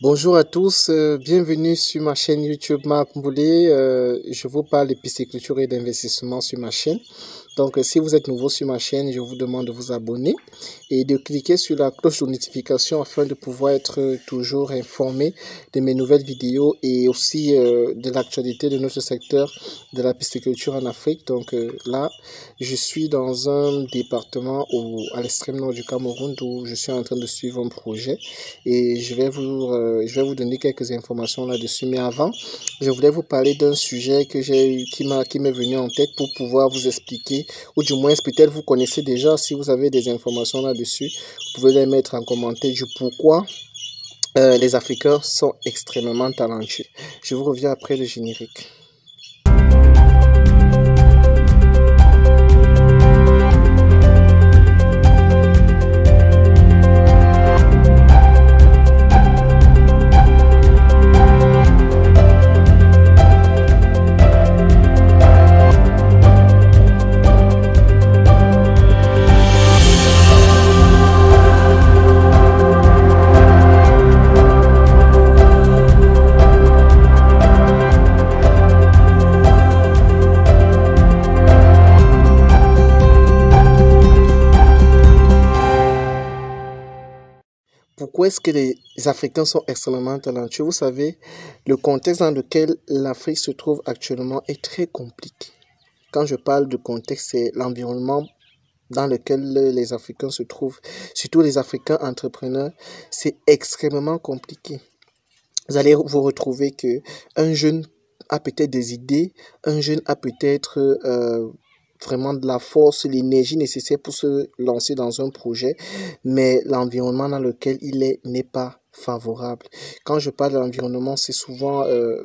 Bonjour à tous, euh, bienvenue sur ma chaîne YouTube Marc moulet euh, je vous parle culture et d'investissement sur ma chaîne. Donc euh, si vous êtes nouveau sur ma chaîne, je vous demande de vous abonner et de cliquer sur la cloche de notification afin de pouvoir être euh, toujours informé de mes nouvelles vidéos et aussi euh, de l'actualité de notre secteur de la pisciculture en Afrique. Donc là, je suis dans un département au, à l'extrême nord du Cameroun où je suis en train de suivre un projet et je vais vous, je vais vous donner quelques informations là-dessus. Mais avant, je voulais vous parler d'un sujet que j'ai qui m'est venu en tête pour pouvoir vous expliquer ou du moins peut-être vous connaissez déjà. Si vous avez des informations là-dessus, vous pouvez les mettre en commentaire du pourquoi euh, les Africains sont extrêmement talentueux. Je vous reviens après le générique. pourquoi est-ce que les Africains sont extrêmement talentueux Vous savez, le contexte dans lequel l'Afrique se trouve actuellement est très compliqué. Quand je parle de contexte, c'est l'environnement dans lequel les Africains se trouvent, surtout les Africains entrepreneurs, c'est extrêmement compliqué. Vous allez vous retrouver que un jeune a peut-être des idées, un jeune a peut-être euh, vraiment de la force, l'énergie nécessaire pour se lancer dans un projet, mais l'environnement dans lequel il est n'est pas favorable. Quand je parle d'environnement, l'environnement, c'est souvent... Euh,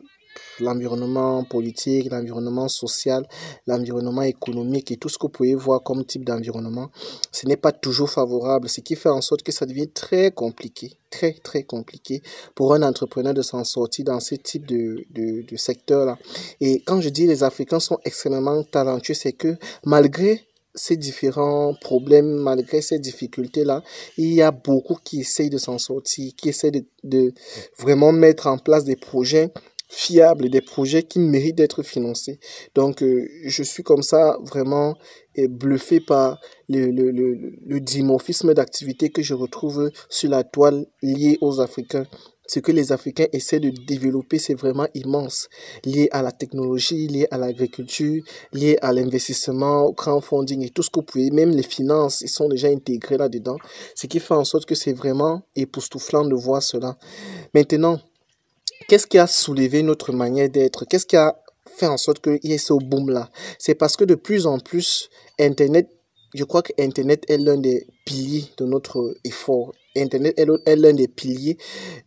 l'environnement politique, l'environnement social, l'environnement économique et tout ce que vous pouvez voir comme type d'environnement, ce n'est pas toujours favorable, ce qui fait en sorte que ça devient très compliqué, très très compliqué pour un entrepreneur de s'en sortir dans ce type de, de, secteur-là. Et quand je dis les Africains sont extrêmement talentueux, c'est que malgré ces différents problèmes, malgré ces difficultés-là, il y a beaucoup qui essayent de s'en sortir, qui essayent de, de vraiment mettre en place des projets fiable, des projets qui méritent d'être financés. Donc, euh, je suis comme ça vraiment bluffé par le, le dimorphisme d'activité que je retrouve sur la toile liée aux Africains ce que les Africains essaient de développer, c'est vraiment immense, lié à la technologie, lié à l'agriculture, lié à l'investissement, au crowdfunding et tout ce que vous pouvez, même les finances, ils sont déjà intégrés là-dedans, ce qui fait en sorte que c'est vraiment époustouflant de voir cela. Maintenant, Qu'est-ce qui a soulevé notre manière d'être Qu'est-ce qui a fait en sorte qu'il y ait ce boom-là C'est parce que de plus en plus, Internet, je crois que Internet est l'un des piliers de notre effort. Internet est l'un des piliers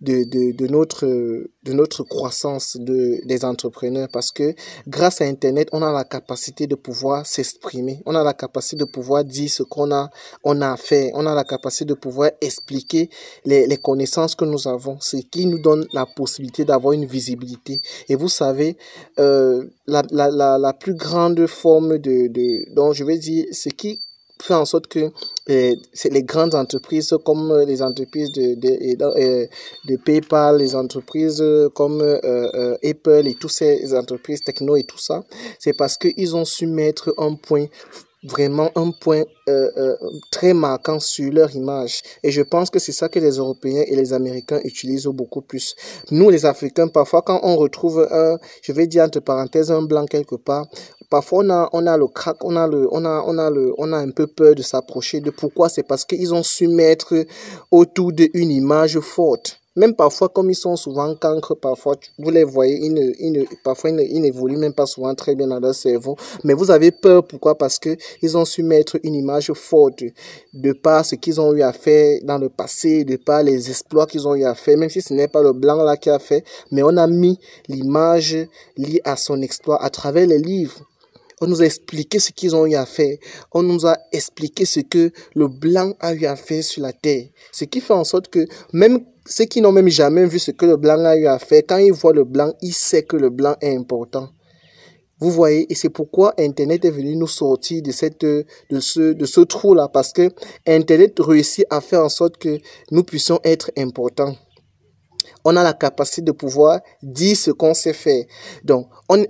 de, de, de, notre, de notre croissance de, des entrepreneurs parce que grâce à Internet, on a la capacité de pouvoir s'exprimer, on a la capacité de pouvoir dire ce qu'on a, on a fait, on a la capacité de pouvoir expliquer les, les connaissances que nous avons, ce qui nous donne la possibilité d'avoir une visibilité. Et vous savez, euh, la, la, la, la, plus grande forme de, de, donc je vais dire, ce qui fait en sorte que euh, c'est les grandes entreprises comme euh, les entreprises de, de, euh, PayPal, les entreprises comme Apple et toutes ces entreprises techno et tout ça, c'est parce qu'ils ont su mettre un point vraiment un point euh, euh, très marquant sur leur image. Et je pense que c'est ça que les Européens et les Américains utilisent beaucoup plus. Nous, les Africains, parfois, quand on retrouve un, je vais dire entre parenthèses, un blanc quelque part, parfois on a, on a le crack, on a le, on a, on a le, on a un peu peur de s'approcher de pourquoi. C'est parce qu'ils ont su mettre autour d'une image forte. Même parfois, comme ils sont souvent cancres, parfois, vous les voyez, ils parfois, ils n'évoluent même pas souvent très bien dans leur cerveau. Mais vous avez peur, pourquoi Parce que ils ont su mettre une image forte de par ce qu'ils ont eu à faire dans le passé, de par les exploits qu'ils ont eu à faire, même si ce n'est pas le blanc là qui a fait, mais on a mis l'image liée à son exploit à travers les livres. On nous a expliqué ce qu'ils ont eu à faire. On nous a expliqué ce que le blanc a eu à faire sur la terre. Ce qui fait en sorte que même ceux qui n'ont même jamais vu ce que le blanc a eu à faire, quand ils voient le blanc, ils savent que le blanc est important. Vous voyez, et c'est pourquoi Internet est venu nous sortir de, cette, de ce, de ce trou-là, parce que Internet réussit à faire en sorte que nous puissions être importants on a la capacité de pouvoir dire ce qu'on sait faire. Donc, on,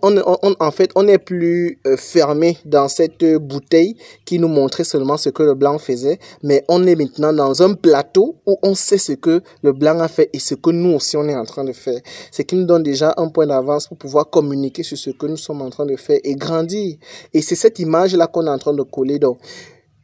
en fait, on n'est plus euh, fermé dans cette bouteille qui nous montrait seulement ce que le blanc faisait, mais on est maintenant dans un plateau où on sait ce que le blanc a fait et ce que nous aussi on est en train de faire. Ce qui nous donne déjà un point d'avance pour pouvoir communiquer sur ce que nous sommes en train de faire et grandir. Et c'est cette image-là qu'on est en train de coller.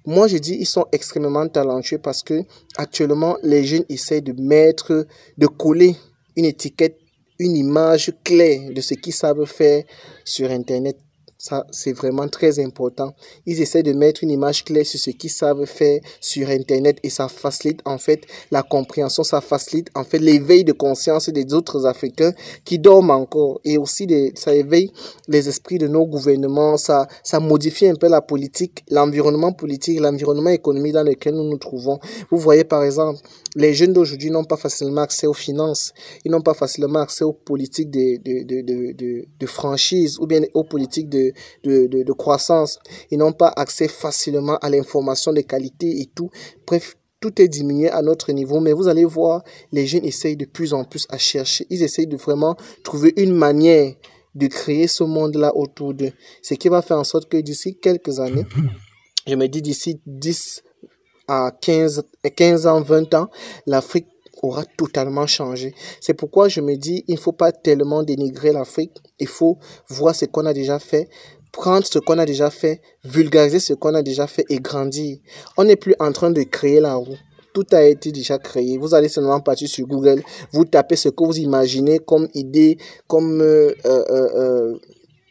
Moi, je dis ils sont extrêmement talentueux parce que actuellement les jeunes essaient de mettre, de coller une étiquette, une image claire de ce qu'ils savent faire sur Internet ça, c'est vraiment très important. Ils essaient de mettre une image claire sur ce qu'ils savent faire sur Internet et ça facilite en fait la compréhension, ça facilite en fait l'éveil de conscience des autres Africains qui dorment encore et aussi ça éveille les esprits de nos gouvernements, ça, ça modifie un peu la politique, l'environnement politique, l'environnement économique dans lequel nous nous trouvons. Vous voyez par exemple, les jeunes d'aujourd'hui n'ont pas facilement accès aux finances, ils n'ont pas facilement accès aux politiques de, de, de, de, de franchise ou bien aux politiques de de, croissance. Ils n'ont pas accès facilement à l'information de qualité et tout. Bref, tout est diminué à notre niveau, mais vous allez voir, les jeunes essayent de plus en plus à chercher. Ils essayent de vraiment trouver une manière de créer ce monde-là autour d'eux. Ce qui va faire en sorte que d'ici quelques années, je me dis d'ici 10 à 15, 15 ans, 20 ans, l'Afrique aura totalement changé. C'est pourquoi je me dis, il ne faut pas tellement dénigrer l'Afrique, il faut voir ce qu'on a déjà fait, prendre ce qu'on a déjà fait, vulgariser ce qu'on a déjà fait et grandir. On n'est plus en train de créer la roue. Tout a été déjà créé. Vous allez seulement partir sur Google, vous tapez ce que vous imaginez comme idée, comme... Euh, euh, euh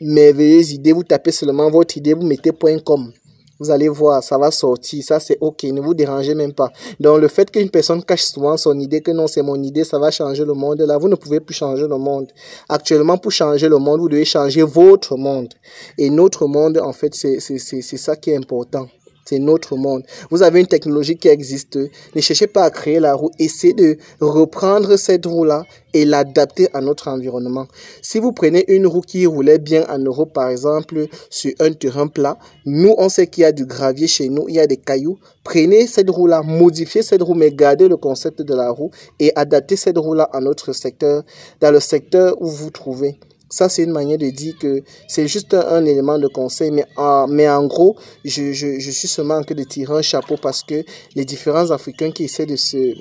merveilleuse idée, vous tapez seulement votre idée, vous mettez point .com. Vous allez voir, ça va sortir, ça c'est ok, ne vous dérangez même pas. Donc le fait qu'une personne cache souvent son idée, que non c'est mon idée, ça va changer le monde, là vous ne pouvez plus changer le monde. Actuellement, pour changer le monde, vous devez changer votre monde. Et notre monde, en fait, c'est ça qui est important c'est notre monde. Vous avez une technologie qui existe. Ne cherchez pas à créer la roue. Essayez de reprendre cette roue-là et l'adapter à notre environnement. Si vous prenez une roue qui roulait bien en Europe, par exemple, sur un terrain plat, nous, on sait qu'il y a du gravier chez nous, il y a des cailloux. Prenez cette roue-là, modifiez cette roue, mais gardez le concept de la roue et adaptez cette roue-là à notre secteur, dans le secteur où vous trouvez. Ça, c'est une manière de dire que c'est juste un, élément de conseil, mais en, mais en gros, je, je, je suis seulement en train de tirer un chapeau parce que les différents Africains qui essaient de se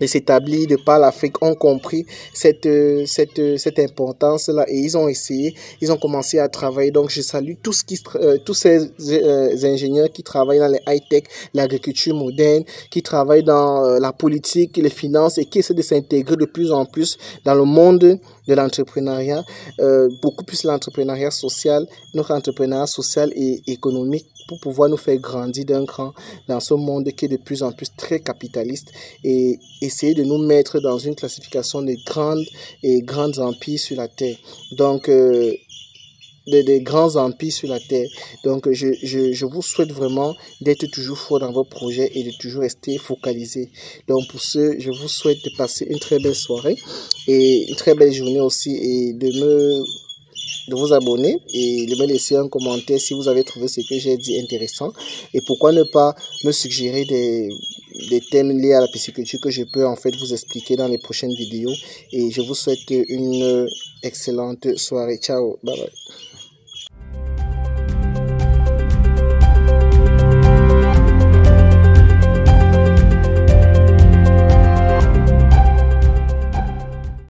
de s'établir de par l'Afrique ont compris cette, cette, cette importance-là et ils ont essayé, ils ont commencé à travailler. Donc, je salue tous, qui, euh, tous ces euh, ingénieurs qui travaillent dans les high-tech, l'agriculture moderne, qui travaillent dans euh, la politique, les finances et qui essaient de s'intégrer de plus en plus dans le monde de l'entrepreneuriat, euh, beaucoup plus l'entrepreneuriat social, notre entrepreneuriat social et économique pour pouvoir nous faire grandir d'un cran dans ce monde qui est de plus en plus très capitaliste et essayer de nous mettre dans une classification des grandes et grandes empires sur la Terre. Donc, euh, des, grands empires sur la terre. Donc, je, je, je vous souhaite vraiment d'être toujours fort dans vos projets et de toujours rester focalisé. Donc, pour ce, je vous souhaite de passer une très belle soirée et une très belle journée aussi et de me de vous abonner et de me laisser un commentaire si vous avez trouvé ce que j'ai dit intéressant et pourquoi ne pas me suggérer des, des thèmes liés à la pisciculture que je peux en fait vous expliquer dans les prochaines vidéos et je vous souhaite une excellente soirée ciao bye bye